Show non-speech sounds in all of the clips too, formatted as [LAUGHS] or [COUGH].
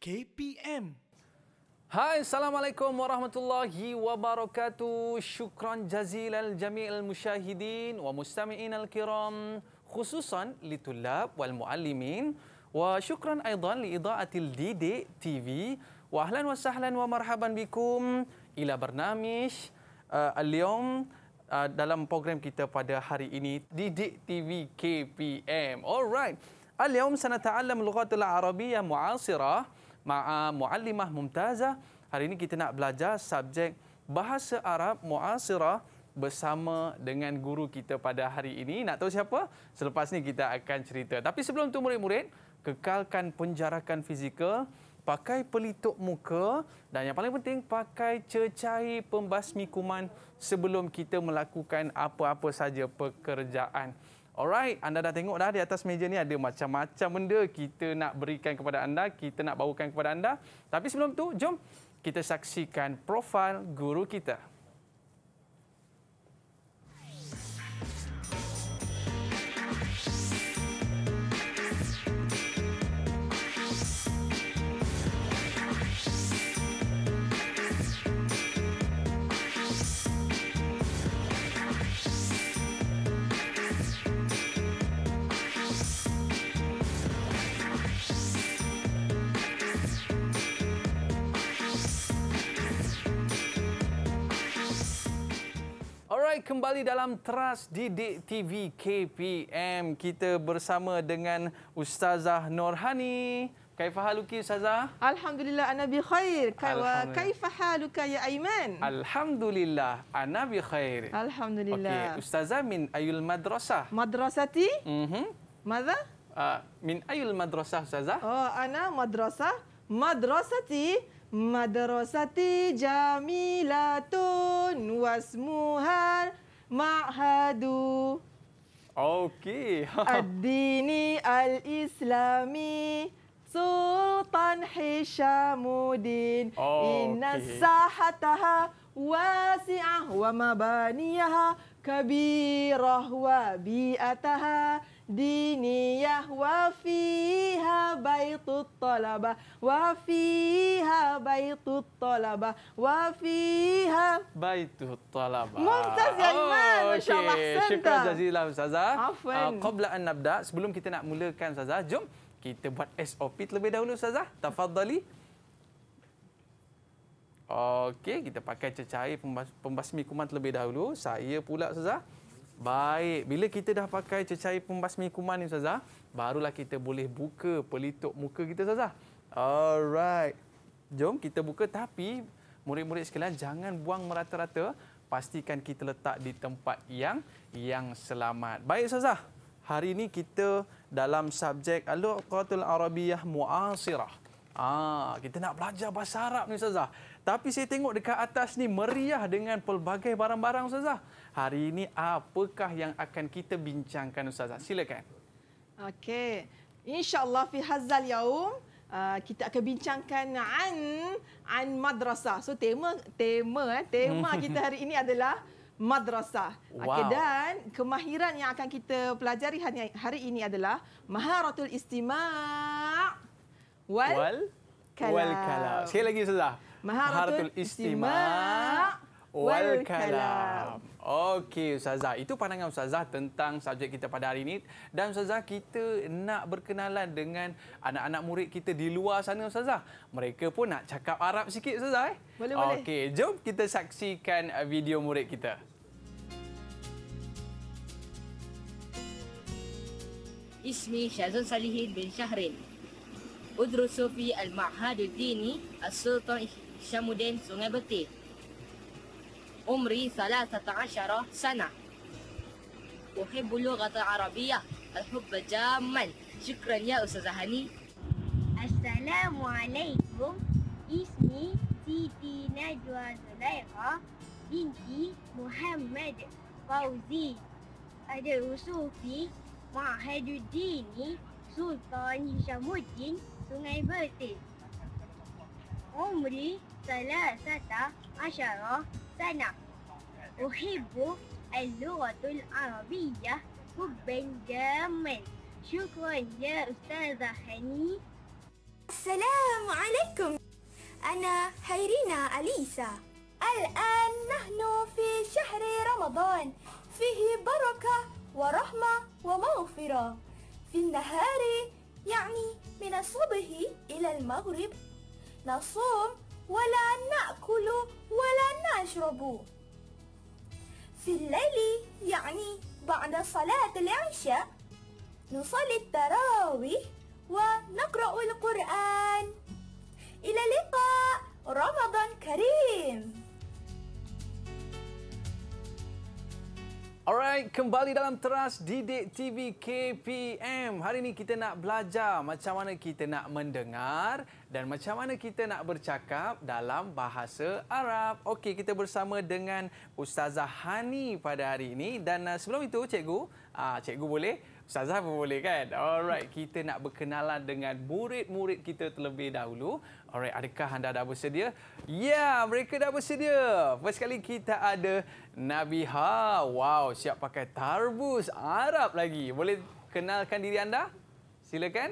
KPM. Hai, Assalamualaikum warahmatullahi wabarakatuh. Syukran jazilan jami'il musyahidin wa mustami'in al-kiram. Khususan li tulab wal muallimin. Wa syukran aydan li ida'atil didik TV. Wa ahlan wa sahlan wa marhaban bikum ila bernamish uh, al-yum uh, dalam program kita pada hari ini Didik TV KPM. Alright. Al-yum sanata'allam lughatul arabiyya mu'asirah. Maa, mu'allimah mumtazah. Hari ini kita nak belajar subjek bahasa Arab mu'asirah bersama dengan guru kita pada hari ini. Nak tahu siapa? Selepas ni kita akan cerita. Tapi sebelum tu murid-murid, kekalkan penjarakan fizikal, pakai pelitup muka dan yang paling penting pakai cecair pembasmi kuman sebelum kita melakukan apa-apa saja pekerjaan. Alright, anda dah tengok dah di atas meja ni ada macam-macam benda kita nak berikan kepada anda, kita nak bawakan kepada anda. Tapi sebelum tu, jom kita saksikan profil guru kita. baik kembali dalam Trust Didik TV KPM. Kita bersama dengan Ustazah Norhani. Kaifah haluki Ustazah? Alhamdulillah ana bi khair. Kaifah haluka ya Aiman? Alhamdulillah ana bi khair. Alhamdulillah. Okey, Ustazah min ayul madrasah? Madrasati? Mhm. Madza? Uh, ah, min ayul madrasah Ustazah? Oh, ana madrasah. Madrasati Madrasati jamilatun wasmuhal ma'hadu. Okey. [LAUGHS] Ad-dini al-islami Sultan Hishamuddin okay. Inna sahataha wasi'ah wa mabaniyaha kabirah wa bi'ataha diniyah wa fiha baitut talaba wa fiha baitut talaba wa fiha baitut talaba Mumtaz ya Iman oh, masya-Allah okay. senta jazilah ustazah uh, qabla an nabda sebelum kita nak mulakan ustazah jom kita buat SOP terlebih dahulu ustazah tafadhali Okey, kita pakai cecair pembasmi kuman terlebih dahulu. Saya pula, Ustazah. Baik, bila kita dah pakai cecair pembasmi kuman ni Ustazah, barulah kita boleh buka pelitup muka kita Ustazah. Alright. Jom kita buka tapi murid-murid sekalian jangan buang merata-rata, pastikan kita letak di tempat yang yang selamat. Baik Ustazah. Hari ini kita dalam subjek Al-Qatul Arabiyah Muasirah. Ah, kita nak belajar bahasa Arab ni Ustazah. Tapi saya tengok dekat atas ni meriah dengan pelbagai barang-barang Ustazah. Hari ini apakah yang akan kita bincangkan Ustazah? Silakan. Okey. InsyaAllah fi hazal yaum. Uh, kita akan bincangkan an an madrasah. So tema tema eh, tema hmm. kita hari ini adalah madrasah. Wow. Okay, dan kemahiran yang akan kita pelajari hari hari ini adalah maharatul istima' wal, wal kalam. Wal kalam. Sekali lagi Ustazah. Maharatul Istimak Wal Kalam. Okey Ustazah, itu pandangan Ustazah tentang subjek kita pada hari ini. Dan Ustazah, kita nak berkenalan dengan anak-anak murid kita di luar sana Ustazah. Mereka pun nak cakap Arab sikit Ustazah. Eh? Boleh, okay, boleh. Okey, jom kita saksikan uh, video murid kita. Ismi Syazun Salihin bin Syahrin. Udrusu fi al-Ma'hadul Dini al-Sultan Syamudin Sungai Betih. Umri 13 sana. Uhibbu lughata arabiyah al-hubba jamal. Syukran ya Ustazah Hani. Assalamualaikum. Ismi Siti Najwa Zulaikha binti Muhammad Fauzi. Ada usufi Mahaduddin Sultan Hishamuddin Sungai Betih. عمري ثلاثة عشر سنة أحب اللغة العربية حبا جاما شكرا يا أستاذة حني السلام عليكم أنا هيرينا أليسا الآن نحن في شهر رمضان فيه بركة ورحمة ومغفرة في النهار يعني من الصبح إلى المغرب نصوم ولا نأكل ولا نشرب في الليل يعني بعد صلاة العشاء نصلي التراويح ونقرأ القرآن إلى اللقاء رمضان كريم Alright, kembali dalam teras Didik TV KPM. Hari ini kita nak belajar macam mana kita nak mendengar dan macam mana kita nak bercakap dalam bahasa Arab. Okey, kita bersama dengan Ustazah Hani pada hari ini. Dan uh, sebelum itu, cikgu, uh, cikgu boleh Ustazah pun boleh kan? Alright, kita nak berkenalan dengan murid-murid kita terlebih dahulu. Alright, adakah anda dah bersedia? Ya, yeah, mereka dah bersedia. First kali kita ada Nabiha. Wow, siap pakai tarbus Arab lagi. Boleh kenalkan diri anda? Silakan.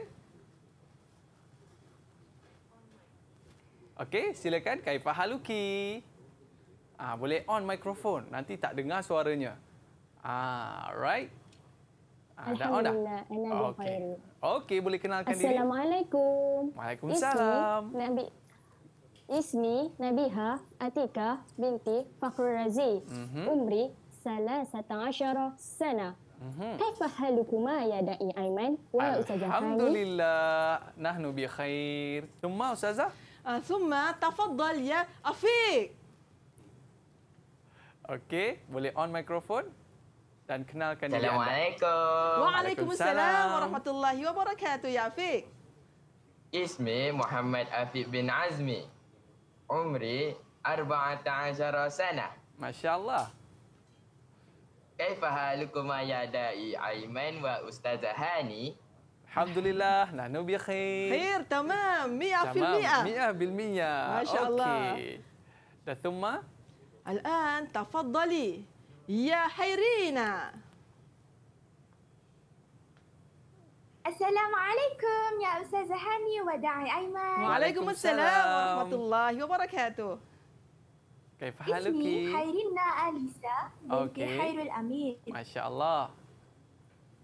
Okey, silakan Kaifah Haluki. Ah, boleh on mikrofon. Nanti tak dengar suaranya. Ah, right. Ah, oh, Alhamdulillah. Ana bin okay. Okey, boleh kenalkan diri. Assalamualaikum. Waalaikumsalam. Ismi Nabi Ismi Nabiha Atika binti Fakhrul Razi. Mm-hmm. Umri salah satu asyara sana. Mhm. Kaifa halukuma ya da'i Aiman wa Ustazah Alhamdulillah. Nahnu bi khair. Tumma Ustazah? Ah, thumma tafaddal ya Afiq. Okey, boleh on microphone? dan kenalkan diri anda. Assalamualaikum. Waalaikumsalam warahmatullahi wabarakatuh, Ya Afiq. Ismi Muhammad Afiq bin Azmi. Umri 14 tahun. Masya Allah. Kaifah halukum ayadai Aiman wa Ustazah Hani? Alhamdulillah, nahnu bi khair. Khair, tamam. Mi'ah fil mi'ah. Mi'ah bil mi'ah. Masya Allah. Dan kemudian? Al-an, tafaddali. يا حيرينا السلام عليكم يا أستاذة هاني وداعي أيمن وعليكم السلام, ورحمة الله وبركاته كيف حالك؟ اسمي حيرينا أليسا أوكي حير الأمير ما شاء الله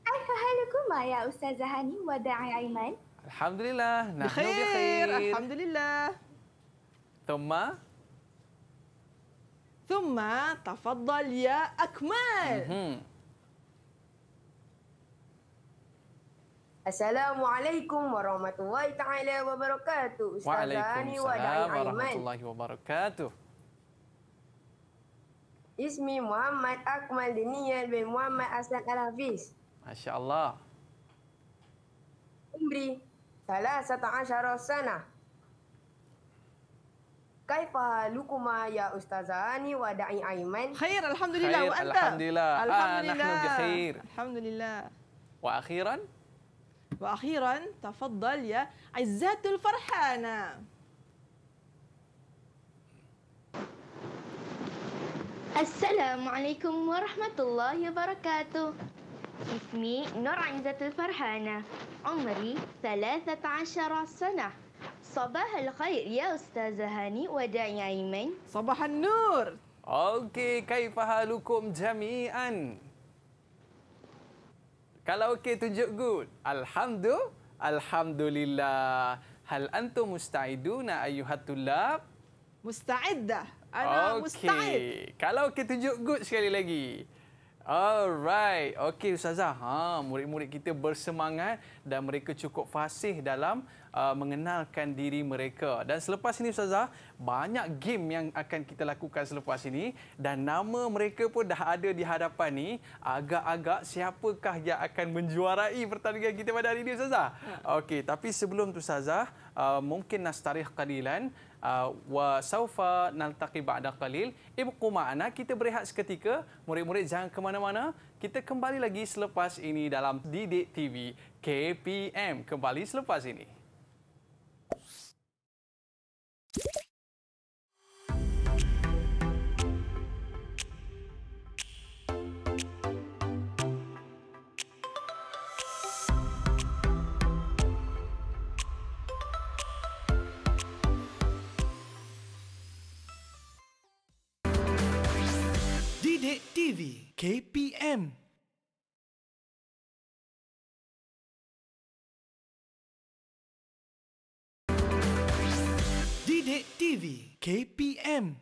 كيف حالكما يا أستاذة هاني وداعي أيمن؟ الحمد لله نحن بخير, بخير. الحمد لله ثم ثم تفضل يا أكمال السلام عليكم ورحمة الله تعالى وبركاته وعليكم السلام ورحمة الله وبركاته اسمي محمد أكمل دنيا بن محمد أسلم الحفيظ ما شاء الله عمري 13 سنة كيف حالكما يا أستاذاني ودعي أيمن؟ خير الحمد لله خير وأنت؟ الحمد لله الحمد لله نحن بخير الحمد لله وأخيرا وأخيرا تفضل يا عزات الفرحانة السلام عليكم ورحمة الله وبركاته اسمي نور عزة الفرحانة عمري 13 سنة صباح الخير يا أستاذة هاني ودع يا إيمان صباح النور أوكي كيف حالكم جميعا Kalau okey tunjuk good. Alhamdulillah. Alhamdulillah. Hal antum musta'iduna ayuhat tulab? Musta'iddah. Ana okay. musta'id. Kalau okey tunjuk good sekali lagi. Alright. Okey ustazah. Ha, murid-murid kita bersemangat dan mereka cukup fasih dalam uh, mengenalkan diri mereka. Dan selepas ini Ustazah, banyak game yang akan kita lakukan selepas ini dan nama mereka pun dah ada di hadapan ni. Agak-agak siapakah yang akan menjuarai pertandingan kita pada hari ini Ustazah? Ya. Okey, tapi sebelum tu Ustazah, uh, mungkin nastarih qalilan uh, wa saufa naltaqi ba'da qalil. Ibqu ma'ana kita berehat seketika. Murid-murid jangan ke mana-mana. Kita kembali lagi selepas ini dalam Didik TV KPM. Kembali selepas ini. KPM. Didik TV KPM.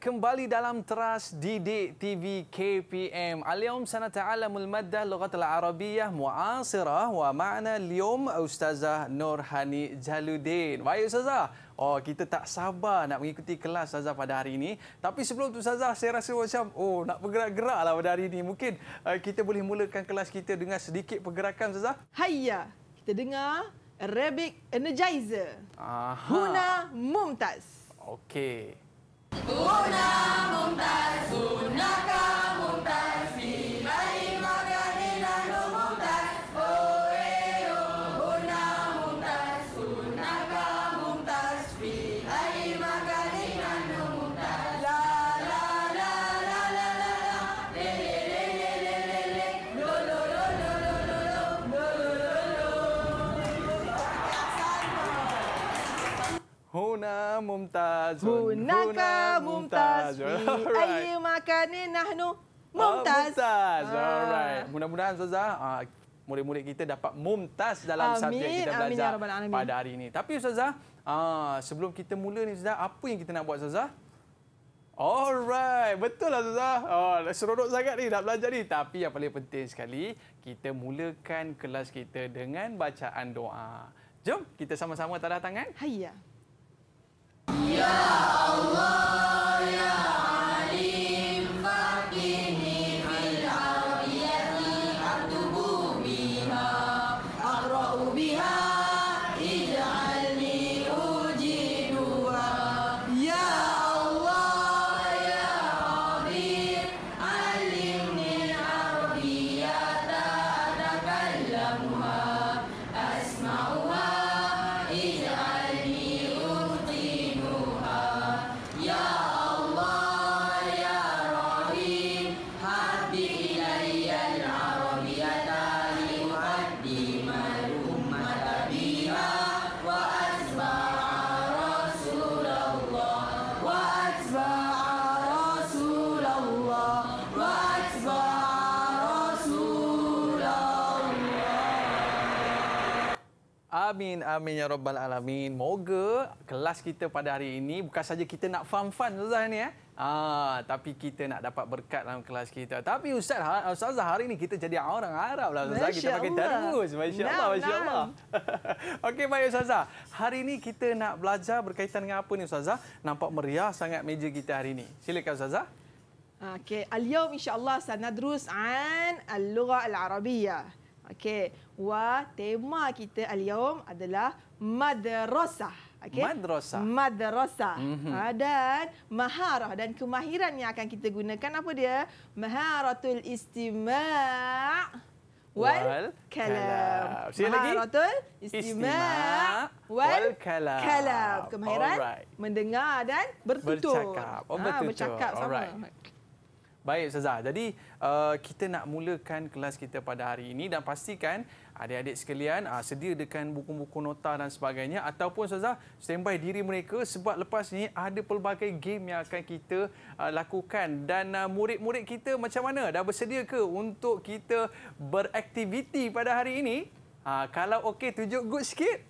kembali dalam teras Didik TV KPM. Aliyum sana ta'alamul maddah lughatul arabiyah mu'asirah wa ma'na liyum Ustazah Nurhani Jaludin. Baik Ustazah. Oh, kita tak sabar nak mengikuti kelas Ustazah pada hari ini. Tapi sebelum tu Ustazah, saya rasa macam oh, nak bergerak-gerak lah pada hari ini. Mungkin uh, kita boleh mulakan kelas kita dengan sedikit pergerakan Ustazah. Hayya, kita dengar Arabic Energizer. Aha. Huna Mumtaz. Okey. Una monta mumtazun. Hunaka mumtaz. ayi makani nahnu oh, mumtaz. Mumtaz. Ah. Alright. Mudah-mudahan Ustazah ah, murid-murid kita dapat mumtaz dalam subjek kita ya belajar pada hari ini. Tapi Ustazah, ah, sebelum kita mula ni Ustazah, apa yang kita nak buat Ustazah? Alright, betul lah Zazah. Oh, seronok sangat ni nak belajar ni. Tapi yang paling penting sekali, kita mulakan kelas kita dengan bacaan doa. Jom, kita sama-sama tanda tangan. Hayya. Ya Allah Amin ya rabbal alamin. Moga kelas kita pada hari ini bukan saja kita nak fun-fun Ustaz ni eh. Ah, tapi kita nak dapat berkat dalam kelas kita. Tapi Ustaz, ha, Ustazah hari ini kita jadi orang Arab lah. Ustazah. Kita pakai tarus. Masya Allah. Masya Allah. [LAUGHS] Okey, baik Ustazah. Hari ini kita nak belajar berkaitan dengan apa ni Ustazah? Nampak meriah sangat meja kita hari ini. Silakan Ustazah. Okey, al-yawm insya-Allah sanadrus an al-lugha al-arabiyyah. Okey, wah tema kita aliyom adalah madrasah. Okey. Madrasah. Madrasah. Mm-hmm. Ha, dan maharah dan kemahiran yang akan kita gunakan apa dia? Maharatul istima' wal, wal kalam. kalam. Maharatul istima' wal kalam. Kemahiran Alright. mendengar dan bertutur. Bercakap. Oh, ah, bertutur. Ha, bercakap sama. Alright. Baik Ustazah, jadi uh, kita nak mulakan kelas kita pada hari ini dan pastikan adik-adik sekalian uh, sedia dekan buku-buku nota dan sebagainya ataupun Ustazah, standby diri mereka sebab lepas ini ada pelbagai game yang akan kita uh, lakukan dan uh, murid-murid kita macam mana? Dah bersedia ke untuk kita beraktiviti pada hari ini? Uh, kalau okey, tunjuk good sikit.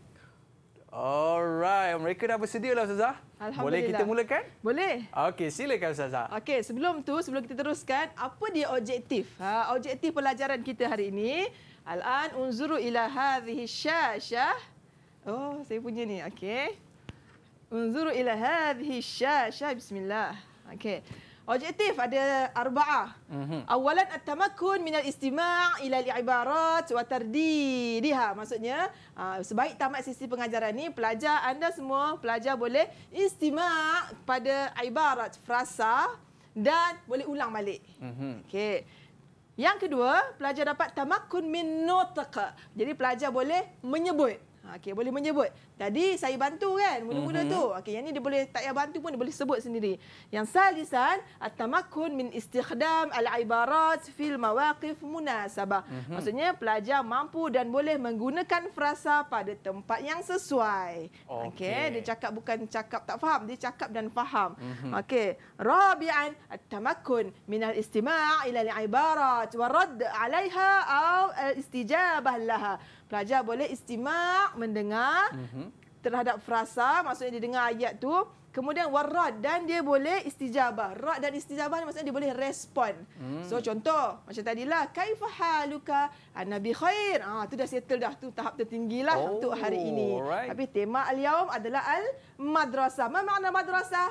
Alright, mereka dah bersedia lah Ustazah. Alhamdulillah. Boleh kita mulakan? Boleh. Okey, silakan Ustazah. Okey, sebelum tu, sebelum kita teruskan, apa dia objektif? Ha, objektif pelajaran kita hari ini. Al-an unzuru ila hadhihi syashah. Oh, saya punya ni. Okey. Unzuru ila hadhihi syashah. Bismillah. Okey. Objektif ada arba'ah. Mhm. Awalan at-tamakkun minal istima' ila al-ibarat wa tardidiha. Maksudnya, ha, sebaik tamat sisi pengajaran ini pelajar anda semua, pelajar boleh istima' pada ibarat frasa dan boleh ulang balik. mm Okey. Yang kedua, pelajar dapat tamakun min nutq. Jadi pelajar boleh menyebut. Okay, boleh menyebut. Tadi saya bantu kan, mula-mula mm-hmm. tu. Okay, yang ni dia boleh tak payah bantu pun dia boleh sebut sendiri. Yang salisan, at-tamakkun min istikhdam al-ibarat fil mawaqif munasabah. Mm-hmm. Maksudnya pelajar mampu dan boleh menggunakan frasa pada tempat yang sesuai. Okey, okay. dia cakap bukan cakap tak faham, dia cakap dan faham. Mm-hmm. Okey. Rabi'an, at-tamakkun min al-istima' ila al-ibarat wa radd 'alayha aw istijabah laha. Pelajar boleh istimak mendengar mm-hmm. terhadap frasa maksudnya dia dengar ayat tu kemudian warad dan dia boleh istijabah. Rad dan istijabah maksudnya dia boleh respon. Mm. So contoh macam tadilah kaifa haluka Nabi khair. Ah tu dah settle dah tu tahap tertinggilah oh, untuk hari ini. Alright. Tapi tema al-yaum adalah al madrasah. Apa makna madrasah?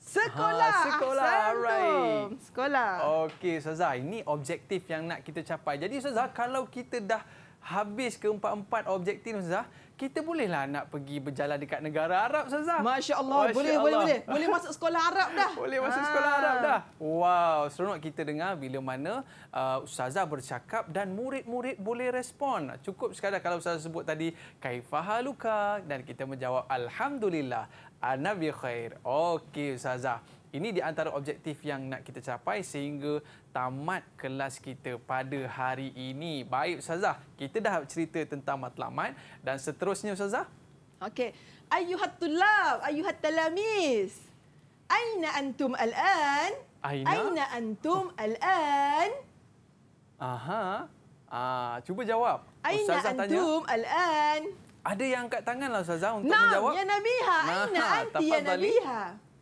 Sekolah. Ha, sekolah. Ah, right. Sekolah. Okey, Ustazah, ini objektif yang nak kita capai. Jadi Ustazah, kalau kita dah habis keempat-empat objektif Ustazah, kita bolehlah nak pergi berjalan dekat negara Arab Ustazah. Masya Allah, Masya boleh, Allah. boleh, boleh. Boleh masuk sekolah Arab dah. [LAUGHS] Boleh masuk ha. sekolah ah. Arab dah. Wow, seronok kita dengar bila mana uh, Ustazah bercakap dan murid-murid boleh respon. Cukup sekadar kalau Ustazah sebut tadi, Kaifahaluka dan kita menjawab Alhamdulillah. Anabi khair. Okey Ustazah. Ini di antara objektif yang nak kita capai sehingga tamat kelas kita pada hari ini. Baik Ustazah, kita dah cerita tentang matlamat dan seterusnya Ustazah. Okey. Ayuhatulab, ayuhatalamis. Aina antum al-an? Aina? Aina antum al-an? Aha. Ah, cuba jawab. Aina Ustazah antum tanya. antum al-an? Ada yang angkat tanganlah Ustazah untuk no, menjawab. Ya Nabiha, Aina nah, anti ya Nabiha. Balik.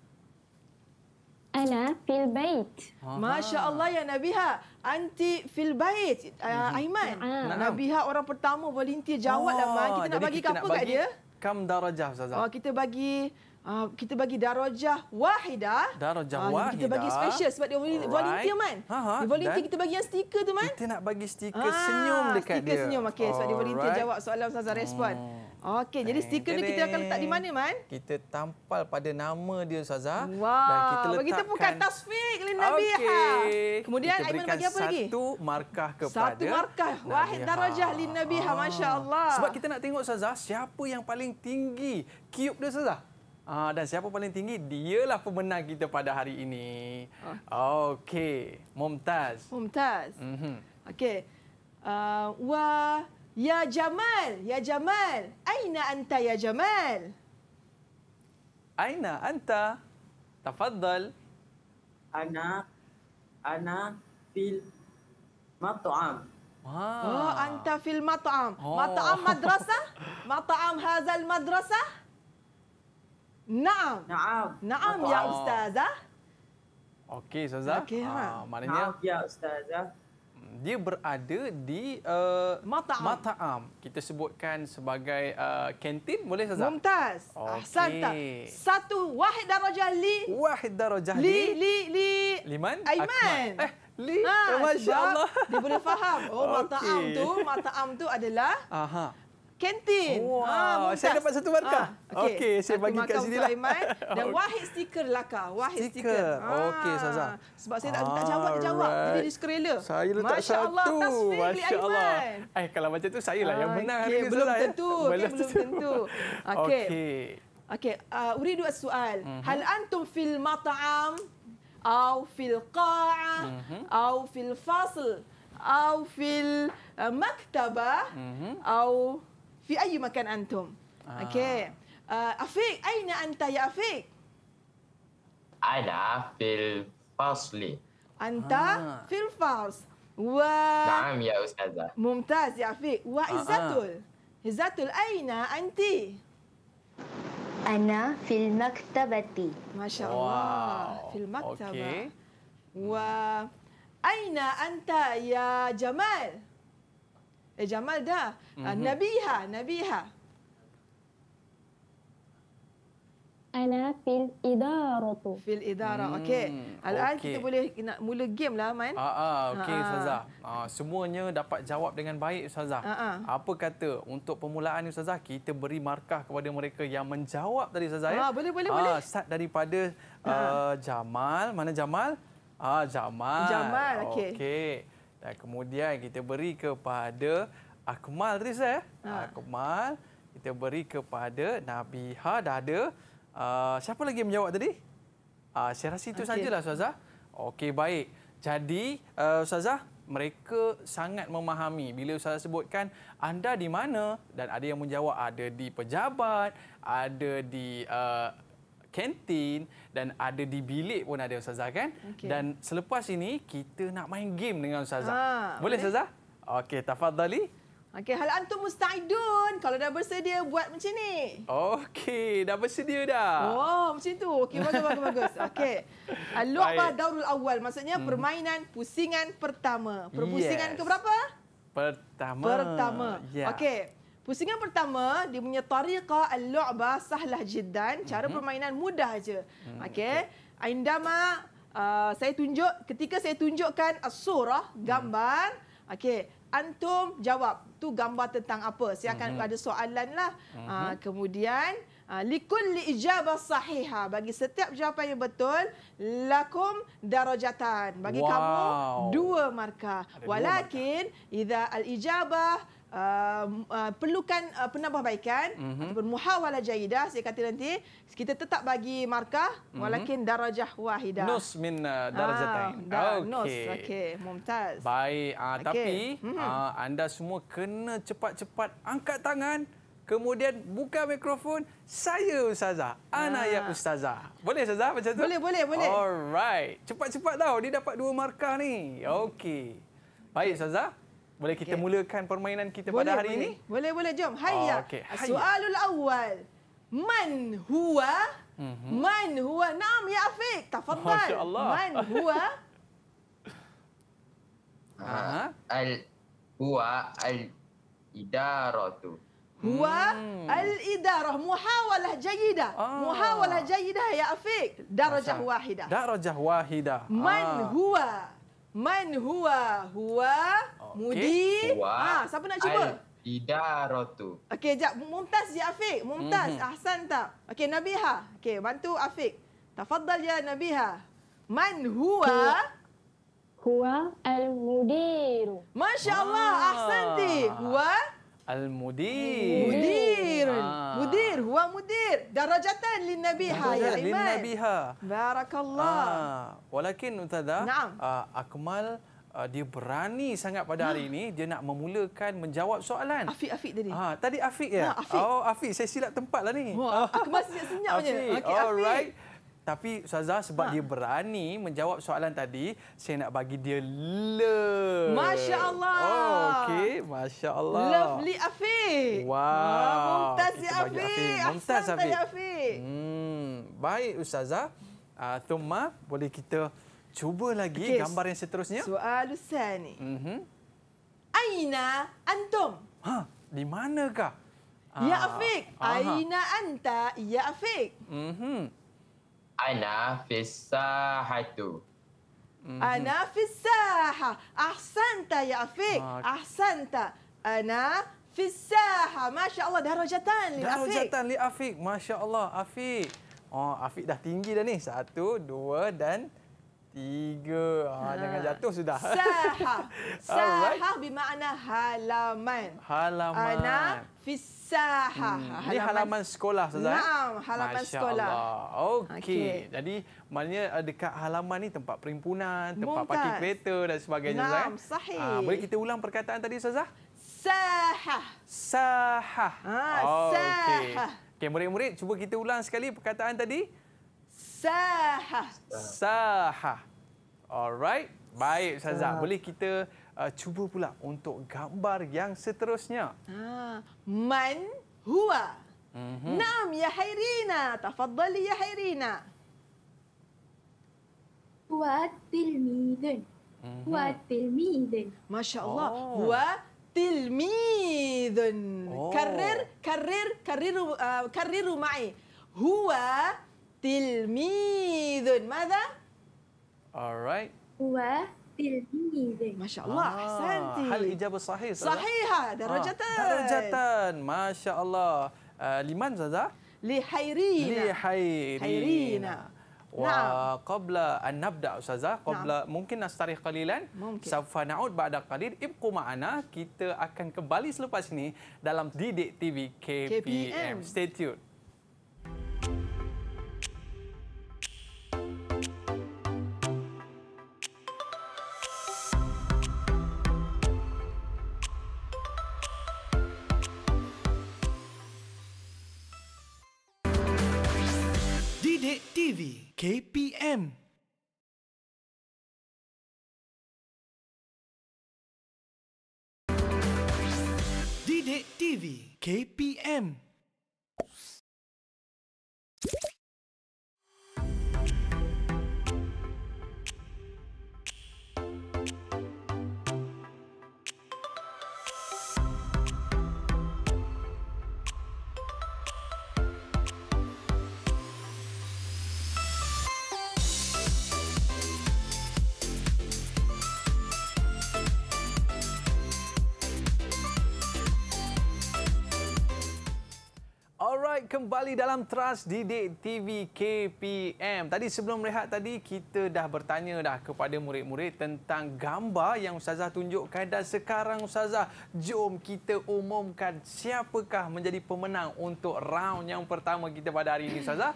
Ana fil bait. Masya Allah ya Nabiha. Anti fil bait. Uh, Aiman. Ah. Nabiha orang pertama volunteer jawab lah. Oh, kita nak bagi kita apa nak kat dia? Kam darajah Ustazah. Oh, kita bagi uh, kita bagi darajah wahidah. Darajah uh, wahidah. Kita bagi special sebab dia right. volunteer man. Ha, ha. Dia volunteer Dan kita bagi yang stiker tu man. Kita nak bagi stiker ah, senyum dekat stiker dia. Stiker senyum. Okay, sebab All dia volunteer jawab soalan Ustazah respon. Hmm. Okey, jadi stiker ni kita akan letak di mana, Man? Kita tampal pada nama dia, Ustazah. Wow. Dan kita letakkan... Bagi kita tasfik, Lina okay. Biha. Kemudian, kita Aiman bagi apa lagi? satu markah kepada... Satu markah. Wahid darajah Lina Biha, ah. Masya Allah. Sebab kita nak tengok, Ustazah, siapa yang paling tinggi kiup dia, Ustazah? Ah, dan siapa paling tinggi? Dialah pemenang kita pada hari ini. Ah. Okey. Mumtaz. Mumtaz. Mm -hmm. Okey. Uh, ah, wah... يا جمال يا جمال أين أنت يا جمال؟ أين أنت؟ تفضل أنا أنا في المطعم آه. أنت في المطعم أوه. مطعم مدرسة؟ مطعم هذا المدرسة؟ نعم نعم نعم يا أستاذة أوكي أستاذة نعم. آه. نعم يا أستاذة dia berada di uh, Mataam. Mataam. Kita sebutkan sebagai uh, kantin boleh saja. Mumtaz. Okay. Satu wahid darajah li. Wahid darajah li. Li li li. Liman? Aiman. Eh. Li, ha, eh, masya Allah. Dia boleh faham. Oh, okay. mata am tu, mata am tu adalah Aha kantin. Wow, ah, saya dapat satu markah. Ah, Okey, okay, saya bagi kat sini lah. [LAUGHS] Dan wahid stiker laka. Wahid stiker. stiker. Ah. Okey, Sazah. Sebab saya tak, tak jawab, dia jawab. Jadi dia skrela. Saya letak Masya satu. Masya Allah. Eh, kalau macam tu, saya lah yang ah, menang. Okay, belum sesuai. tentu. Belum okay, tentu. Okey. Okay. [LAUGHS] Okey, uh, uri dua soal. Mm -hmm. Hal antum fil mat'am au fil qa'a mm -hmm. au fil fasl au fil uh, ah, maktaba mm -hmm. au fi ayyi makan antum? Ah. Okey. Uh, Afiq, aina anta ya Afiq? Ana fil fasli. Anta ah. fil fas. Wa Naam ya ustazah. Mumtaz ya Afiq. Wa ah, ah. izatul. Ah. Izatul aina anti? Ana fil maktabati. Masya Allah. Wow. Fil maktabah. Okay. Wa aina anta ya Jamal? Eh Jamal dah. Mm-hmm. Uh, Nabiha, Nabiha. Ana fil idaratu. Fil idara. Hmm. Okey. Al-an okay. kita boleh nak mula game lah main. Ha ah, ah, okey ah, Ustazah. Ah, semuanya dapat jawab dengan baik Ustazah. Ha-ha. Apa kata untuk permulaan Ustazah kita beri markah kepada mereka yang menjawab tadi Ustazah. Ya? Ah, ya? boleh boleh ah, boleh. start daripada uh, Jamal. Mana Jamal? Ah Jamal. Jamal okey. Okey. Dan kemudian kita beri kepada Akmal tadi saya. Ha. Akmal. Kita beri kepada Nabi Hadada. Uh, ah, siapa lagi yang menjawab tadi? Uh, ah, saya rasa itu okay. sajalah Ustazah. Okey, baik. Jadi uh, Ustazah, mereka sangat memahami bila Ustazah sebutkan anda di mana dan ada yang menjawab ada di pejabat, ada di uh, kantin dan ada di bilik pun ada ustazah kan. Okay. Dan selepas ini kita nak main game dengan ustazah. Ha, boleh, boleh ustazah? Okey, tafadhali. Okey, hal antum mustaidun. Kalau dah bersedia buat macam ni. Okey, dah bersedia dah. Oh, macam tu. Okey, bagus bagus bagus. Okey. [LAUGHS] Al-Lu'bah Daurul Awal maksudnya hmm. permainan pusingan pertama. Perpusingan yes. ke berapa? Pertama. Pertama. Yeah. Okey. Pusingan pertama, dia punya tariqa al-lu'ba sahlah jiddan. Cara mm-hmm. permainan mudah aja. Mm-hmm. Okey. Okay. Indama uh, saya tunjuk ketika saya tunjukkan surah hmm. gambar. Mm. Okey. Antum jawab tu gambar tentang apa? Saya akan mm-hmm. ada soalan lah. Mm-hmm. Uh, kemudian ah, Likul li ijabah sahiha. Bagi setiap jawapan yang betul, lakum darajatan. Bagi wow. kamu, dua markah. Ada Walakin, idha al ijabah uh, uh, perlukan uh, penambahbaikan mm-hmm. ataupun muhawala jayidah saya kata nanti kita tetap bagi markah mhm. walakin mm-hmm. darajah wahidah nus min uh, darajatain ah, okey nus okey mumtaz baik uh, ah, okay. tapi mm-hmm. uh, anda semua kena cepat-cepat angkat tangan Kemudian buka mikrofon saya ustazah, anak ah. ya ustazah. Boleh ustazah macam tu? Boleh, boleh, boleh. Alright. Cepat-cepat tau dia dapat dua markah ni. Okey. Baik ustazah. Boleh kita okay. mulakan permainan kita boleh, pada hari boleh. ini? Boleh, boleh. Jom. Haiya. Oh, ya. okay. Haiya. Soalul awal. Man huwa? Mm -hmm. Man huwa? Naam, ya Afiq. Tafadhal. Oh, Man huwa? [LAUGHS] Ah, Al-huwa al-idaratu. Huwa hmm. al-idarah. Muhawalah jayidah. Ah. Muhawalah jayidah, ya Afiq. Darajah wahidah. Darajah wahidah. Man ah. huwa? Man huwa huwa okay. mudi. Huwa. Ha, siapa nak cuba? Ida rotu. Okey, jap. Mumtaz ya Afiq. Mumtaz, mm-hmm. Ahsan tak? Okey, Nabiha. Okey, bantu Afiq. Tafadhal ya Nabiha. Man huwa? Huwa al-mudir. Masya-Allah, ah. Ahsan ti. Ah. Huwa? Al-Mudir. Mudir. Ah. Mudir. Huwa mudir. Darajatan lin Nabiha ya Iman. Lin Nabiha. Barakallah. Ah. Walakin Nutada, nah. Ah, uh, Akmal uh, dia berani sangat pada hari ini. Dia nak memulakan menjawab soalan. Afiq, Afiq tadi. Ah, tadi Afiq ya? Nah, ha, Afiq. Oh, Afiq. Saya silap tempat lah ni. Oh, Akmal senyap-senyap je. Okay, Afiq. Alright. Tapi Ustazah sebab ha. dia berani menjawab soalan tadi, saya nak bagi dia love. Masya-Allah. Oh, okey. Masya-Allah. Lovely Afiq. Wow. Oh, Mumtaz ya Afiq. Mumtaz Afiq. Hmm, baik Ustazah. Ah, uh, Thumma, boleh kita cuba lagi okay. gambar yang seterusnya? Soal usani. Mhm. Uh -huh. Aina antum? Ha, di manakah? Ya ah, Afiq, aina anta ya Afiq? Mhm. Uh Ana fisahatu. Mm-hmm. Ana fisaha. Ahsanta ya Afiq. Ah, Ahsanta. Ana fisaha. Masya Allah, darajatan li Afiq. rojatan li Afiq. Masya Allah, Afiq. Oh, Afiq dah tinggi dah ni. Satu, dua dan tiga. Ah, ha. Jangan jatuh sudah. Saha. [LAUGHS] Saha bermakna halaman. Halaman. Ana fisaha. Ustazah. Hmm. Ini ha, ha, halaman sekolah, Ustazah. Eh? Ya, halaman Masya sekolah. Okey. Okay. Jadi, maknanya eh, dekat halaman ni tempat perimpunan, tempat Muntas. parking kereta dan sebagainya, Ustazah. Eh? Naam, sahih. Ha, boleh kita ulang perkataan tadi, Ustazah? Sahah. Sahah. Ha, oh, Okey, okay, murid-murid, cuba kita ulang sekali perkataan tadi. Sahah. Sahah. Alright. Baik, Ustazah. Boleh kita uh, cuba pula untuk gambar yang seterusnya. Ah, man huwa. Mm-hmm. Naam ya Hairina, tafadhali ya Hairina. Huwa tilmidun. Mm-hmm. tilmidun. Masya Allah. Oh. Huwa tilmidun. Oh. Karir, karir, kariru, uh, kariru ma'i. Huwa tilmidun. Mada? Alright. Huwa تلميذه ما شاء الله احسنتي هل الاجابه صحيحه صحيحه درجتان درجتان ما شاء الله لمن زادا لحيرينا لحيرينا وقبل أن نبدأ أستاذة قبل نعم. ممكن نستريح قليلا ممكن. سوف نعود بعد قليل ابقوا معنا kita akan kembali selepas ini dalam Didik TV KPM, KPM. stay tuned KPM. Didik TV KPM. Alright, kembali dalam Trust Didik TV KPM. Tadi sebelum rehat tadi, kita dah bertanya dah kepada murid-murid tentang gambar yang Ustazah tunjukkan. Dan sekarang Ustazah, jom kita umumkan siapakah menjadi pemenang untuk round yang pertama kita pada hari ini, Ustazah.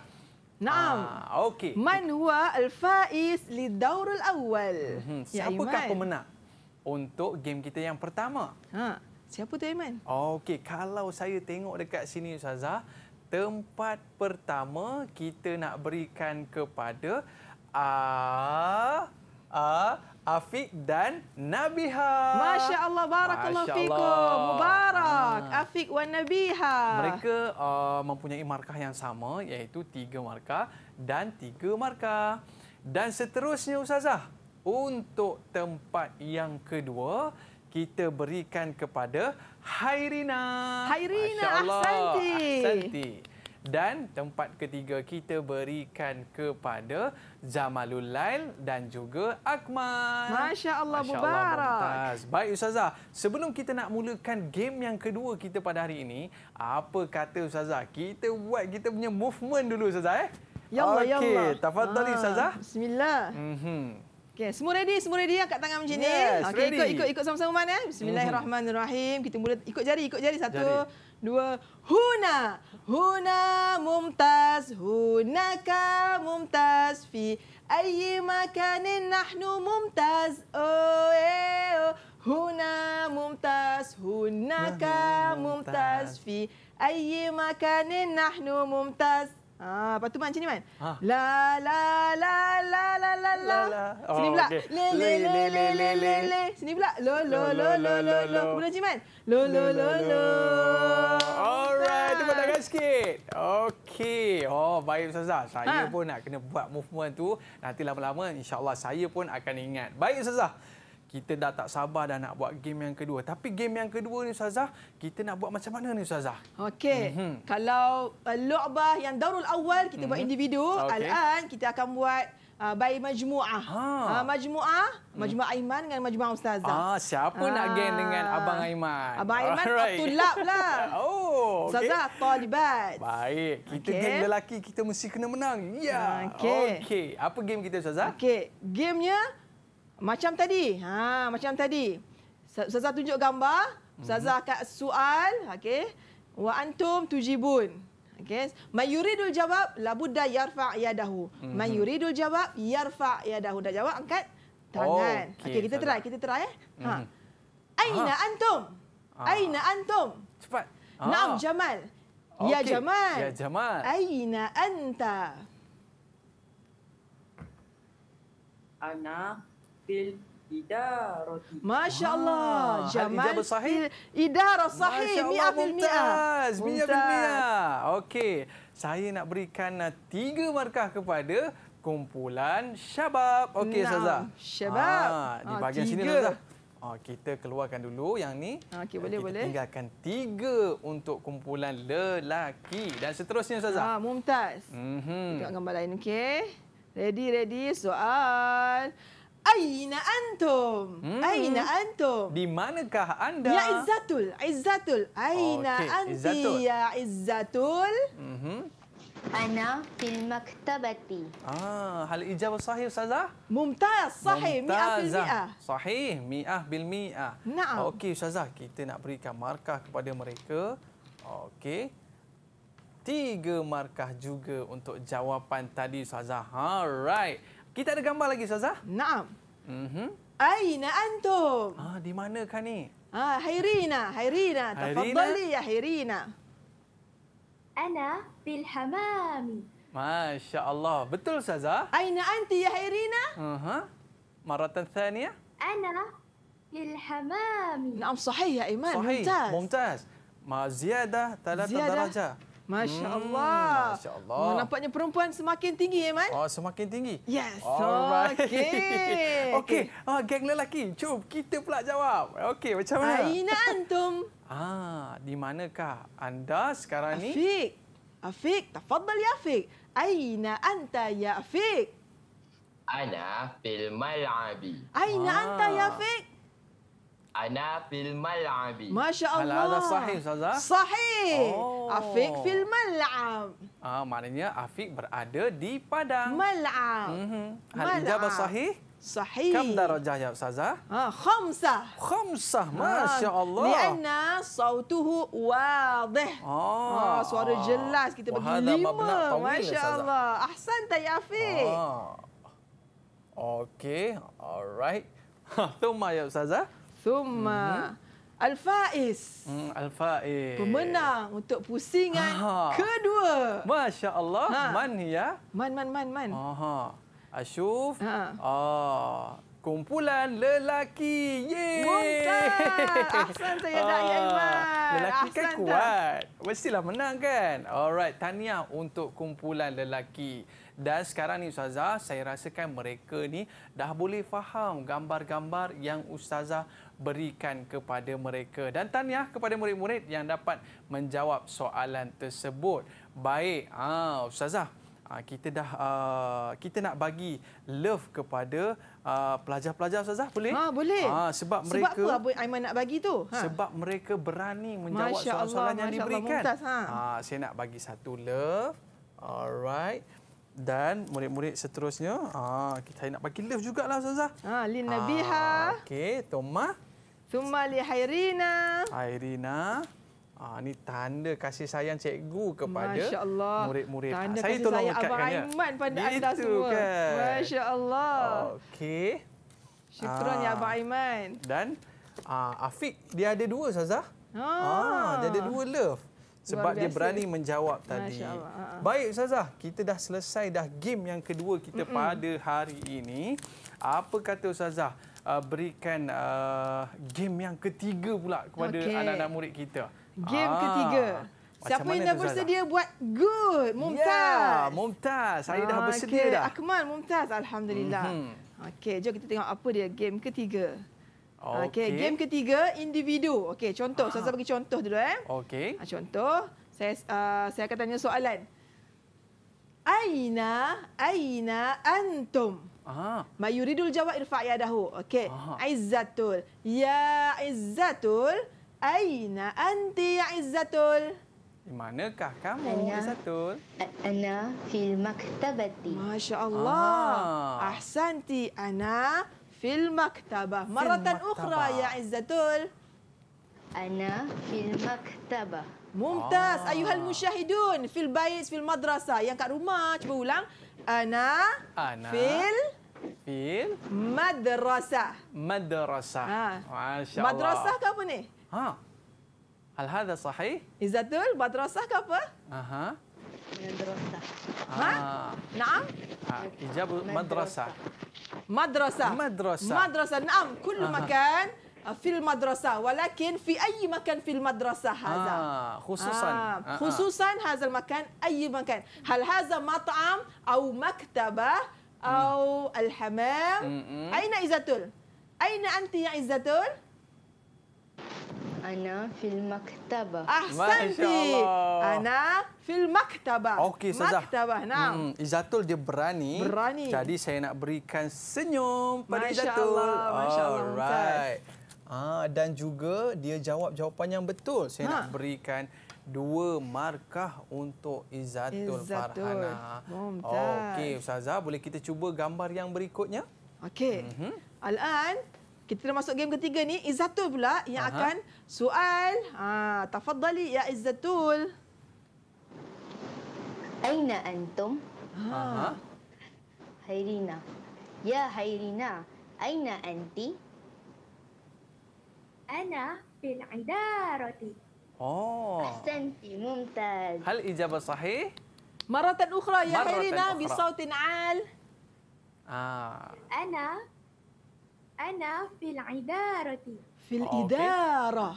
Naam. Ah, okay. Man huwa al-faiz li daurul awal. Mhm. Ya, siapakah ya, pemenang untuk game kita yang pertama? Ha. Siapa tu Aiman? Okey, kalau saya tengok dekat sini Ustazah, tempat pertama kita nak berikan kepada a a Afiq dan Nabiha. Masya Allah, barakallah fikum. Mubarak. Hmm. Afiq wa Nabiha. Mereka uh, mempunyai markah yang sama iaitu tiga markah dan tiga markah. Dan seterusnya Ustazah, untuk tempat yang kedua, kita berikan kepada Hairina. Hairina Ahsanti. Ahsanti. Dan tempat ketiga kita berikan kepada Jamalul Lail dan juga Akmal. Masya Allah, Masya Allah Baik Ustazah, sebelum kita nak mulakan game yang kedua kita pada hari ini, apa kata Ustazah? Kita buat kita punya movement dulu Ustazah eh. Ya Allah, okay. ya Allah. Tafadhali ah, Ustazah. Bismillah. Mm -hmm. Okay, semua ready, semua ready angkat tangan macam ni. Yes, Okey, ikut ikut ikut sama-sama man eh. Bismillahirrahmanirrahim. Kita mula ikut jari, ikut jari. Satu, jari. dua. Huna, huna mumtaz, hunaka mumtaz fi ayyi makanin nahnu mumtaz. Oh, eh, oh. Huna mumtaz, hunaka mumtaz fi ayyi makanin nahnu mumtaz. Ah, lepas tu macam ni man. Ha. La la la la la la la. Oh, Sini pula. Le le le le le le le. Sini pula. Lo lo lo lo lo lo. Mula je man. Lo lo lo lo. Alright, tu pun sikit. Okey. Oh, baik Ustazah. Saya ha. pun nak kena buat movement tu. Nanti lama-lama insya-Allah saya pun akan ingat. Baik Ustazah kita dah tak sabar dah nak buat game yang kedua. Tapi game yang kedua ni Ustazah, kita nak buat macam mana ni Ustazah? Okey. Mm -hmm. Kalau uh, lu'bah yang darul awal kita mm -hmm. buat mhm. individu, okay. alaan kita akan buat uh, bayi majmuah. Ha. Uh, majmuah, mhm. majmuah Aiman dengan majmuah Ustazah. Ah, siapa ah. nak game dengan abang Aiman? Abang Aiman tulap lah. [LAUGHS] oh, okay. Ustazah talibat. Baik, kita okay. game lelaki kita mesti kena menang. Ya. Yeah. Okey. Okay. Apa game kita Ustazah? Okey. Gamenya. Macam tadi. Ha, macam tadi. Ustazah tunjuk gambar. Ustazah mhm. akan soal. Okay. Wa antum tujibun. Okay. Man yuridul jawab, labudda yarfa' yadahu. Man mhm. yuridul jawab, yarfa' yadahu. Dah jawab, angkat tangan. Oh, okay. okay, kita try. Kita try. Eh. Ha. Mhm. Aina ha. antum. Ah. Aina antum. Cepat. Ha. Naam Jamal. Okay. Ya Jamal. Ya Jamal. Aina anta. Ana til idaroti. Masya Allah. Ah, Jamal Ida bersahih. Idara sahih. 100%. fil Okey. Saya nak berikan uh, tiga markah kepada kumpulan syabab. Okey, saza. Syabab. Ha, di ha, bahagian sini, saza. Ha, kita keluarkan dulu yang ni. Okay, boleh, kita boleh. tinggalkan tiga untuk kumpulan lelaki. Dan seterusnya, saza. Ha, Mumtaz. Mm -hmm. Tengok gambar lain, okey. Ready, ready. Soal. Aina antum? Hmm. Aina antum? Di manakah anda? Ya Izzatul. Izzatul. Aina oh, okay. anti Izzatul. ya Izzatul? mm Ana fil maktabati. Ah, hal ijab sahih Ustazah? Mumtaz. Sahih. Mi'ah bil Sahih. Mi'ah bil mi'ah. Naam. Okey Ustazah, kita nak berikan markah kepada mereka. Okey. Tiga markah juga untuk jawapan tadi Ustazah. Alright. Kita ada gambar lagi, Ustazah. Naam. Mm-hmm. Aina antum? Ah, di mana kah ni? Ah, Hairina, Hairina, tafadhali ya Hairina. Ana bil hamam. Masya Allah. Betul, Saza. Aina anti, ya Hairina? Uh-huh. Maratan kedua. Ana bil hamam. Naam, sahih, ya Iman. Sahih. Mumtaz. Mumtaz. Ma ziyadah talata darajah. Masya Allah. Hmm, Masya Allah. Oh, nampaknya perempuan semakin tinggi, ya, Man? Oh, semakin tinggi? Yes. Alright. Okay. Okey, [LAUGHS] oh, geng lelaki, jom kita pula jawab. Okay, macam mana? Aina Antum. [LAUGHS] Ah, di manakah anda sekarang ni? Afiq. Afiq, tafadhal ya Afiq. Aina anta ya Afiq? Ana fil mal'abi. Aina anta ya ah. Afiq? Ana fil mal'ab. Masya Allah. Hal ada sahih, Ustazah. Sahih. Oh. Afiq fil mal'ab. Ah, maknanya Afiq berada di Padang. Mal'ab. Mm -hmm. Hal ijabah sahih. Sahih. Kam darajah ya Ustazah? Ah khamsah. Khamsah, ha, Masya Allah. Lianna sautuhu wadih. Ah. Ah, suara jelas, kita bagi Wahada lima. Masya Allah. Sazah. Ahsan tak ya Afiq. Ah. Okey, alright. [LAUGHS] Tumah ya Ustazah. Suma. Mm-hmm. Al-Faiz. Mm, Al-Faiz. Pemenang untuk pusingan Aha. kedua. Masya Allah. Ha. Man ya. Man, man, man, man. Aha. Ashuf. Ha. Ah. Kumpulan lelaki. Yeay. [LAUGHS] Ahsan saya ah. dah, Yaiman. Lelaki kan Ahsan kan kuat. Tak. Mestilah menang kan. Alright, tahniah untuk kumpulan lelaki. Dan sekarang ni Ustazah, saya rasakan mereka ni dah boleh faham gambar-gambar yang Ustazah berikan kepada mereka dan tanya kepada murid-murid yang dapat menjawab soalan tersebut. Baik, ah ha, ustazah ha, kita dah ha, kita nak bagi love kepada ha, pelajar-pelajar uh, ustazah boleh? Ha boleh. Ha, sebab mereka Sebab apa Aiman nak bagi tu? Ha. Sebab mereka berani menjawab soalan-soalan yang Masya diberikan. Allah, Muntas, ha. ha saya nak bagi satu love. Alright. Dan murid-murid seterusnya, ha kita nak bagi love jugalah ustazah. Ha Lin Nabiha. Ha, Okey, Tomah. Sumali Hairina. Hairina. Ah ni tanda kasih sayang cikgu kepada murid-murid. Ah, tanda saya kasih sayang Abang Aiman ya. pada Itu anda semua. Kan. Masya-Allah. Okey. Syukran ya Abang Aiman. Ah, dan ah Afiq dia ada dua Ustazah. Ha. Ah, ha, dia ada dua love. Sebab dia berani menjawab tadi. Ha, ha. Baik Ustazah, kita dah selesai dah game yang kedua kita mm -mm. pada hari ini. Apa kata Ustazah? uh, berikan uh, game yang ketiga pula kepada okay. anak-anak murid kita. Game ah. ketiga. Siapa yang dah bersedia Zaza? buat good? Ya, Mumtaz. Ya, yeah, Mumtaz. Saya ah, dah bersedia okay. dah. Akmal, Mumtaz. Alhamdulillah. Mm-hmm. Okey, jom kita tengok apa dia game ketiga. Okey, okay. game ketiga individu. Okey, contoh. Saya ah. bagi contoh dulu. Eh. Okey. Ah, contoh. Saya, uh, saya akan tanya soalan. Aina, Aina, Antum. Ah. Ma yuridul jawab irfa' yadahu. Okey. Ah. Aizzatul. Ya Aizzatul, aina anti ya Aizzatul? Di manakah kamu, Ana, Aizzatul? Ana fil maktabati. Masya Allah. Ah. Ahsanti ana fil maktabah. Maratan ukhra ya Aizzatul. Ana fil maktabah. Mumtaz. Ah. Ayuhal musyahidun. Fil bayis, fil madrasah. Yang kat rumah, cuba ulang. Ana, Ana. fil فيل مدرسة مدرسة آه. مدرسة الله. كapa ni? ها هل هذا صحيح؟ إذا دول مدرسة كapa? أها مدرسة آه. ها؟ نعم؟ آه. إجابة مدرسة مدرسة مدرسة مدرسة نعم كل أه. مكان في المدرسة ولكن في أي مكان في المدرسة هذا آه خصوصا آه آه. آه. خصوصا هذا المكان أي مكان هل هذا مطعم أو مكتبة atau hmm. mm. Alhamam. Mm-hmm. Aina Izzatul? Aina anti ya Izzatul? Ana fil maktabah. Ah, Santi. Ana fil maktabah. Okey, Sazah. Maktabah, nah. Hmm, Izzatul dia berani. Berani. Jadi saya nak berikan senyum pada Masya Izzatul. Masya-Allah. Ah, dan juga dia jawab jawapan yang betul. Saya ha. nak berikan dua markah untuk Izzatul, Izzatul. Farhana. Okey, Ustazah, boleh kita cuba gambar yang berikutnya? Okey. Mm -hmm. Al-an, kita dah masuk game ketiga ni. Izzatul pula yang Aha. akan soal. Ha, tafadhali ya Izzatul. Aina antum? Ha. Hairina. Ya Hairina, aina anti? Ana fil idarati. أحسنتي ممتاز هل إجابة صحيح؟ مرة أخرى يا هيرينا بصوت عال أنا أنا في الإدارة في الإدارة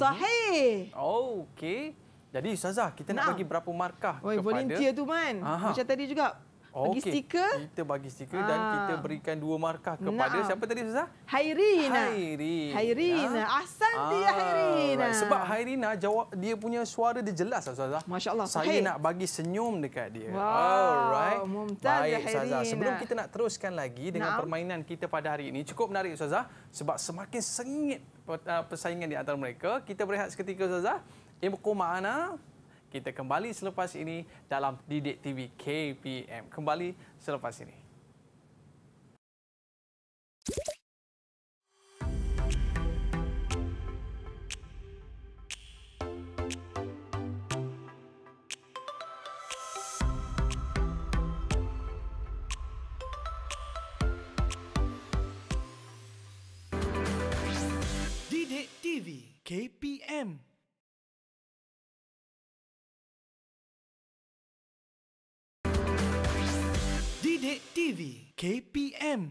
صحيح أوكي jadi Ustazah, kita nah. nak bagi berapa markah Oi, kepada... Volunteer tu, Man. Aha. Macam tadi juga. Okay. Bagi stiker. Kita bagi stiker dan ah. kita berikan dua markah kepada nah. siapa tadi Ustazah? Hairina. Hairina. Hairina. Asal ah. dia Hairina. Sebab Hairina jawab dia punya suara dia jelas Ustazah. Masya Allah. Saya Hai. nak bagi senyum dekat dia. Wow. Alright. Mumtaz Baik Ustazah. Sebelum kita nak teruskan lagi dengan permainan kita pada hari ini. Cukup menarik Ustazah. Sebab semakin sengit ah, persaingan di antara mereka. Kita berehat seketika Ustazah. Ibu Ma'ana. Ibu kita kembali selepas ini dalam Didik TV KPM. Kembali selepas ini. KPM Sidik TV KPM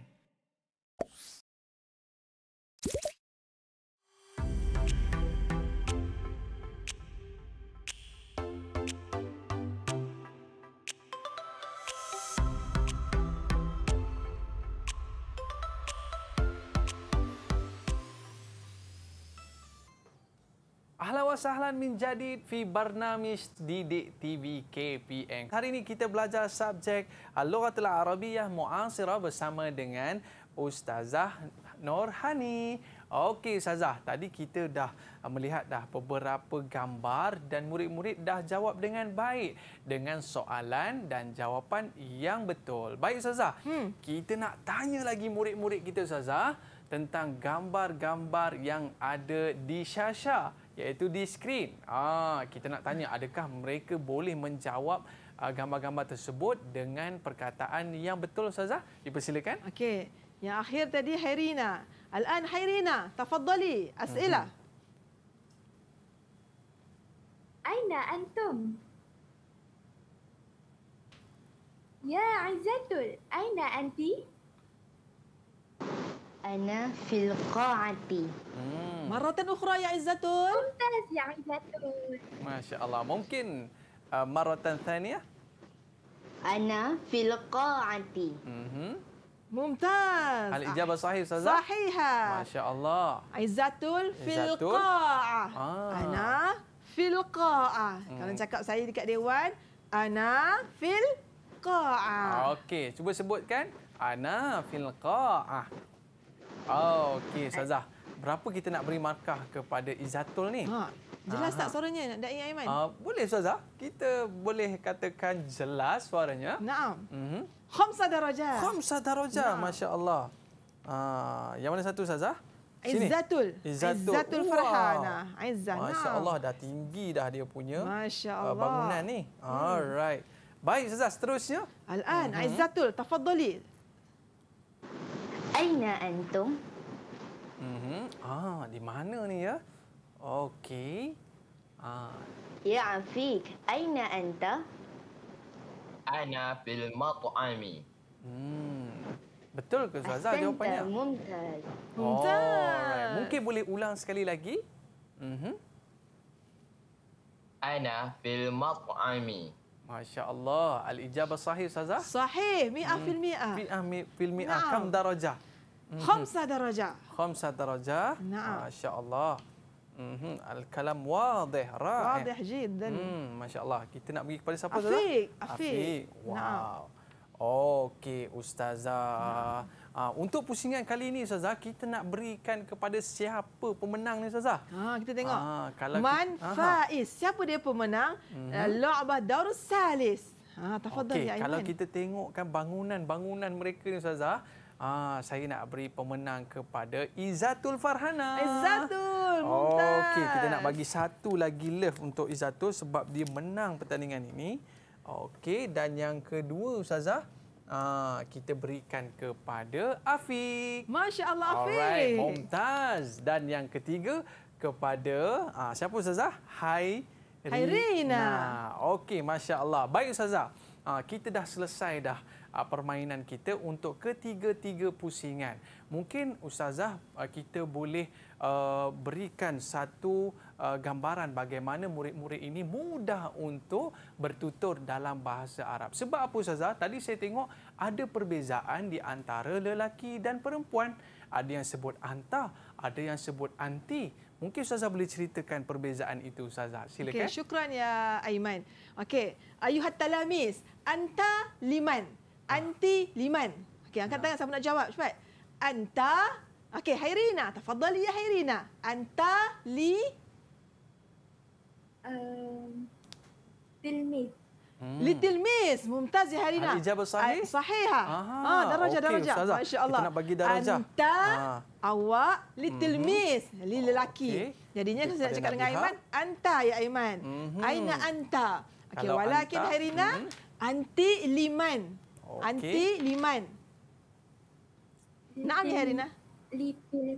Ahlan wa sahlan min jadid fi barnamish Didik TV KPN. Hari ini kita belajar subjek Al-Lughatul ah, Arabiyah Mu'asirah bersama dengan Ustazah Norhani. Okey Ustazah, tadi kita dah ah, melihat dah beberapa gambar dan murid-murid dah jawab dengan baik dengan soalan dan jawapan yang betul. Baik Ustazah, hmm. kita nak tanya lagi murid-murid kita Ustazah tentang gambar-gambar yang ada di syasha iaitu di skrin. Ah, kita nak tanya adakah mereka boleh menjawab ah, gambar-gambar uh, tersebut dengan perkataan yang betul Ustazah? Dipersilakan. Okey. Yang akhir tadi Hairina. Al-an Hairina, tafadhali. As'ila. Mhm. Aina antum? Ya Azatul, aina antum? ana fil qa'ati. Hmm. Maratan ukhra ya Izzatul? Ustaz ya Izzatul. Masya-Allah. Mungkin uh, maratan thaniyah? Ana fil qa'ati. Mhm. Mumtaz. Al ijab ah, sahih Ustaz. Sahiha. Masya-Allah. Izzatul fil qa'ah. Ah. Ana fil qa'ah. Hmm. Kalau cakap saya dekat dewan, ana fil qa'ah. Okey, cuba sebutkan. Ana fil qa'ah. Oh, okey, Sazah. Berapa kita nak beri markah kepada Izatul ni? Ha. Jelas Aha. tak suaranya, Da'i Aiman? Uh, boleh, Suazah. Kita boleh katakan jelas suaranya. Naam. Mm -hmm. Khamsa darajah. Khamsa darajah, Masya Allah. Uh, ah, yang mana satu, Suazah? Izzatul. Izzatul. Izzatul wow. Farhana. Ah, Izzah, Masya Allah, dah tinggi dah dia punya Masya Allah. bangunan ni. Hmm. Alright. Baik, Suazah, seterusnya. Al-an, mm -hmm. Izzatul, tafadzali. Aina antum? Mhm. Ah, di mana ni ya? Okey. Ah. Ya Afiq, aina anta? Ana fil mat'ami. Hmm. Betul ke Zaza jawapannya? Ah, mumtaz. Mumtaz. Oh, right. Mungkin boleh ulang sekali lagi? Mhm. Ana fil mat'ami. Masya Allah. Al-ijabah sahih, Ustazah. Sahih. Mi'ah hmm. fil mi'ah. Mi'ah fil mi'ah. Kam darajah? Hmm. Khamsa darajah. Khamsa darajah. Naam. Masya Allah. Hmm. Al-kalam wadih, ra'ih. Wadih jidan. Masya Allah. Kita nak pergi kepada siapa, Ustazah? Afiq. Afiq. Wow. Okey, Ustazah. Naam. Ha, untuk pusingan kali ini Ustazah, kita nak berikan kepada siapa pemenang ni Ustazah. Ha, ah, kita tengok. Ha, kalau Man kita... Faiz, siapa dia pemenang? Mhm. Eh, Lu'bah Daur Salis. Okey, kalau kita tengokkan bangunan-bangunan mereka ni Ustazah, ha, saya nak beri pemenang kepada Izzatul Farhana. Izzatul, oh, Okey, kita nak bagi satu lagi love untuk Izzatul sebab dia menang pertandingan ini. Okey, dan yang kedua Ustazah, Ah, kita berikan kepada Afiq. Masya Allah, Afiq. Alright, Mumtaz. Dan yang ketiga, kepada ah, siapa Ustazah? Hai Rina. Okey, Masya Allah. Baik Ustazah, ah, kita dah selesai dah ah, permainan kita untuk ketiga-tiga pusingan. Mungkin Ustazah, ah, kita boleh ah, berikan satu uh, gambaran bagaimana murid-murid ini mudah untuk bertutur dalam bahasa Arab. Sebab apa Ustazah? Tadi saya tengok ada perbezaan di antara lelaki dan perempuan. Ada yang sebut anta, ada yang sebut anti. Mungkin Ustazah boleh ceritakan perbezaan itu Ustazah. Silakan. Okay, syukran ya Aiman. Okey, ayuhat talamis, anta liman, ah. anti liman. Okey, angkat ya. tangan siapa nak jawab cepat. Anta Okey, Hairina, tafadhali ya Hairina. Anta li Ehm, Little Miss. Hmm. Little Miss, Mumtaz Yaharina. Ijabah sahih? Ah, sahih. Ah, ah darajah-darajah. Okay, darajah. Kita nak bagi darajah. Anta, ah. awak, Little mhm. Miss. Lili lelaki. Jadinya saya nak cakap dengan Aiman. Anta, ya Aiman. Mhm. Aina Anta. Okey. walakin anta. Harina, mhm. Anti Liman. Anti Liman. Naam, Yaharina. Little.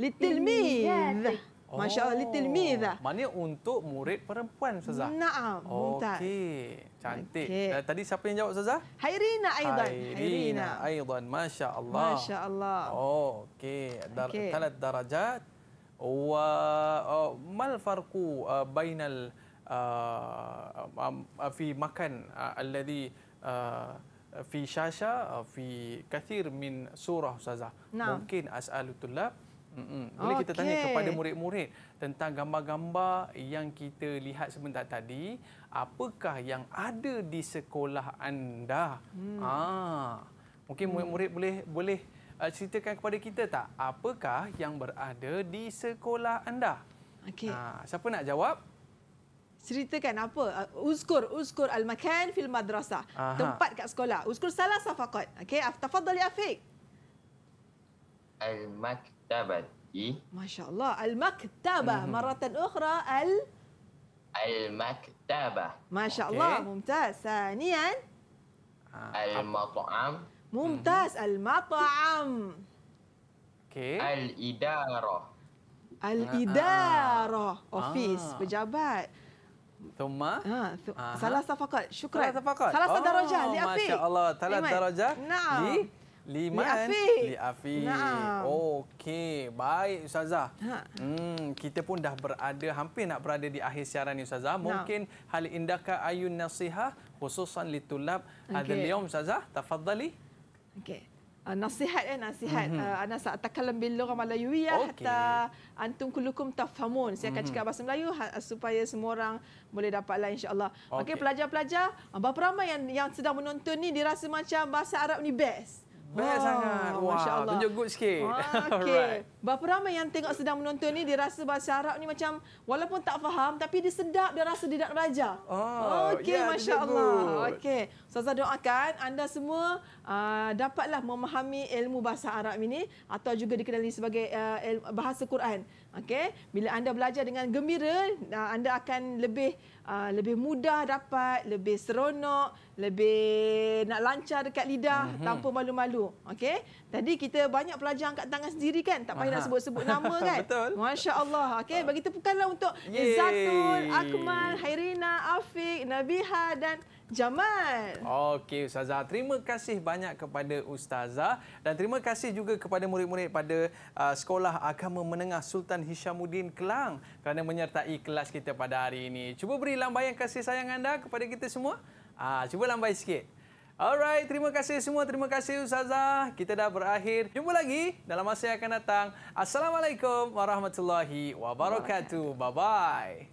Little Miss. Oh, Masya-Allah little me oh. dah. Maknanya untuk murid perempuan sazah? Naam, Mumtaz. Okey, cantik. Okay. Dan tadi siapa yang jawab sazah? Hairina aidan. Hairina aidan. Masya-Allah. Masya-Allah. okey. okay. Talat darajat. Wa oh, mal farqu uh, bainal uh, um, uh, fi makan uh, alladhi uh, fi syasha fi kathir min surah sazah. Mungkin as'alutul Mm-mm. Boleh okay. kita tanya kepada murid-murid tentang gambar-gambar yang kita lihat sebentar tadi. Apakah yang ada di sekolah anda? Mm. Ah, mungkin mm. murid-murid boleh boleh uh, ceritakan kepada kita tak? Apakah yang berada di sekolah anda? Okay. Ah, siapa nak jawab? Ceritakan apa? Uh, uskur, uskur al-makan fil madrasah. Tempat kat sekolah. Uskur salah safaqat, Okay, aftafadhal ya Afiq. al mak المكتبة ما شاء الله المكتبة مرة أخرى ال المكتبة ما شاء الله ممتاز ثانيا آه. المطعم ممتاز المطعم الإدارة الإدارة آه. آه. أوفيس بجابات ثم آه ثلاثة فقط شكرا ثلاثة فقط ثلاثة درجات لأفيد ما شاء الله ثلاث درجات نعم Liman. Li Afiq. Li Afiq. Nah. Okey. Baik, Ustazah. Nah. Ha. Hmm, kita pun dah berada, hampir nak berada di akhir siaran ni, Ustazah. Mungkin nah. hal indahkah ayun nasihah khususan li tulab ada adaliyum, Ustazah. Tafadzali. Okey. Uh, nasihat eh nasihat mm -hmm. uh, ah, ana saat takalam bil lugha malayuiyah okay. hatta antum kulukum tafhamun saya akan mm cakap bahasa Melayu ha, supaya semua orang boleh dapatlah insyaallah okey okay, pelajar-pelajar apa ah, berapa ramai yang yang sedang menonton ni dirasa macam bahasa Arab ni best Best wow. sangat. Wah, tunjuk good sikit. [LAUGHS] Okay. Berapa ramai yang tengok sedang menonton ni, dia rasa bahasa Arab ni macam walaupun tak faham, tapi dia sedap, dia rasa dia nak belajar. Oh, Okey, yeah, Masya Allah. Okay. So, saya doakan anda semua uh, dapatlah memahami ilmu bahasa Arab ini atau juga dikenali sebagai uh, ilmu, bahasa Quran. Okey, bila anda belajar dengan gembira, ah, anda akan lebih uh, lebih mudah dapat, lebih seronok, lebih nak lancar dekat lidah mm-hmm. tanpa malu-malu. Okey. Tadi kita banyak pelajar angkat tangan sendiri kan? Tak payah Aha. nak sebut-sebut nama [LAUGHS] kan? Betul. Masya-Allah. Okey, bagi tepukanlah untuk Zatul, Akmal, Hairina, Afiq, Nabiha dan Jamal. Okey Ustazah, terima kasih banyak kepada Ustazah dan terima kasih juga kepada murid-murid pada uh, Sekolah Agama Menengah Sultan Hishamuddin Kelang kerana menyertai kelas kita pada hari ini. Cuba beri lambaian kasih sayang anda kepada kita semua. Ah, uh, cuba lambai sikit. Alright, terima kasih semua. Terima kasih Ustazah. Kita dah berakhir. Jumpa lagi dalam masa yang akan datang. Assalamualaikum warahmatullahi wabarakatuh. Bye-bye.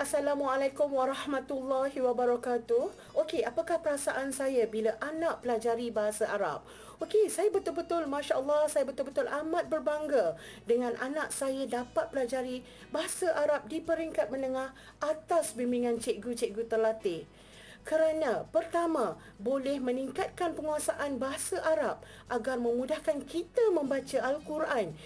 Assalamualaikum warahmatullahi wabarakatuh. Okey, apakah perasaan saya bila anak pelajari bahasa Arab? Okey, saya betul-betul masya-Allah, saya betul-betul amat berbangga dengan anak saya dapat pelajari bahasa Arab di peringkat menengah atas bimbingan cikgu-cikgu terlatih. Kerana pertama, boleh meningkatkan penguasaan bahasa Arab agar memudahkan kita membaca Al-Quran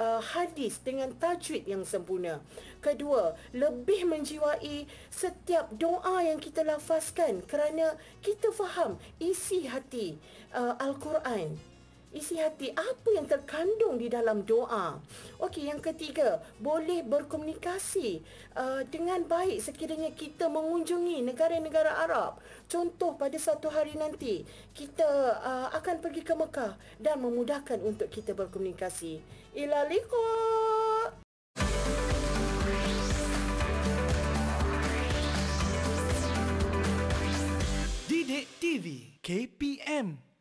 uh, hadis dengan tajwid yang sempurna. Kedua, lebih menjiwai setiap doa yang kita lafazkan kerana kita faham isi hati uh, Al-Quran isi hati apa yang terkandung di dalam doa. Okey, yang ketiga, boleh berkomunikasi uh, dengan baik sekiranya kita mengunjungi negara-negara Arab. Contoh pada satu hari nanti kita uh, akan pergi ke Mekah dan memudahkan untuk kita berkomunikasi. Ila TV KPM